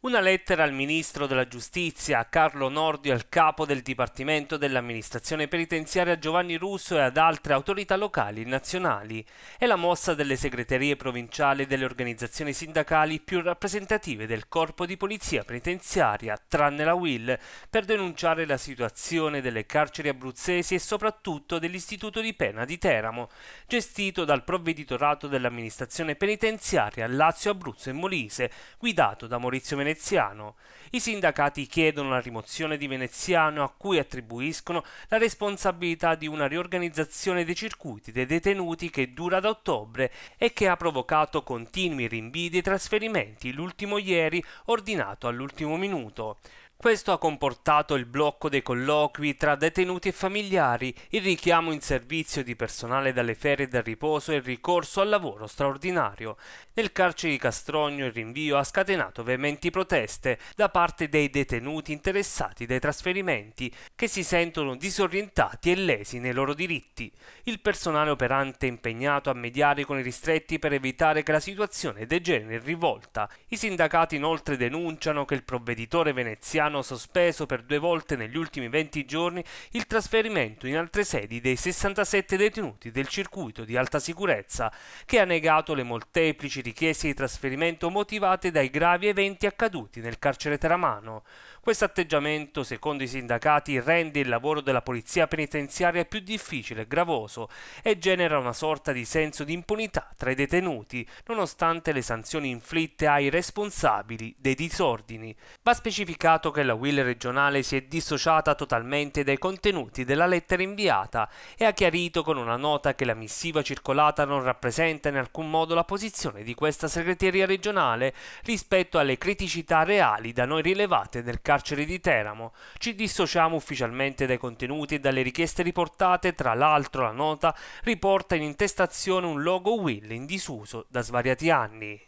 Una lettera al ministro della giustizia, Carlo Nordio, al capo del Dipartimento dell'amministrazione penitenziaria Giovanni Russo e ad altre autorità locali e nazionali è la mossa delle segreterie provinciali e delle organizzazioni sindacali più rappresentative del corpo di polizia penitenziaria, tranne la WIL, per denunciare la situazione delle carceri abruzzesi e soprattutto dell'istituto di pena di Teramo, gestito dal provveditorato dell'amministrazione penitenziaria Lazio, Abruzzo e Molise, guidato da Maurizio Menezes veneziano. I sindacati chiedono la rimozione di Veneziano a cui attribuiscono la responsabilità di una riorganizzazione dei circuiti dei detenuti che dura da ottobre e che ha provocato continui rinvii dei trasferimenti, l'ultimo ieri ordinato all'ultimo minuto. Questo ha comportato il blocco dei colloqui tra detenuti e familiari, il richiamo in servizio di personale dalle ferie del riposo e il ricorso al lavoro straordinario. Nel carcere di Castrogno il rinvio ha scatenato veementi proteste da parte dei detenuti interessati dai trasferimenti, che si sentono disorientati e lesi nei loro diritti. Il personale operante è impegnato a mediare con i ristretti per evitare che la situazione degeneri in rivolta. I sindacati inoltre denunciano che il provveditore veneziano Milano sospeso per due volte negli ultimi 20 giorni il trasferimento in altre sedi dei 67 detenuti del circuito di alta sicurezza, che ha negato le molteplici richieste di trasferimento motivate dai gravi eventi accaduti nel carcere teramano. Questo atteggiamento, secondo i sindacati, rende il lavoro della polizia penitenziaria più difficile e gravoso e genera una sorta di senso di impunità tra i detenuti, nonostante le sanzioni inflitte ai responsabili dei disordini. Va specificato che che la Will regionale si è dissociata totalmente dai contenuti della lettera inviata e ha chiarito con una nota che la missiva circolata non rappresenta in alcun modo la posizione di questa segreteria regionale rispetto alle criticità reali da noi rilevate nel carcere di Teramo. Ci dissociamo ufficialmente dai contenuti e dalle richieste riportate, tra l'altro la nota riporta in intestazione un logo Will in disuso da svariati anni.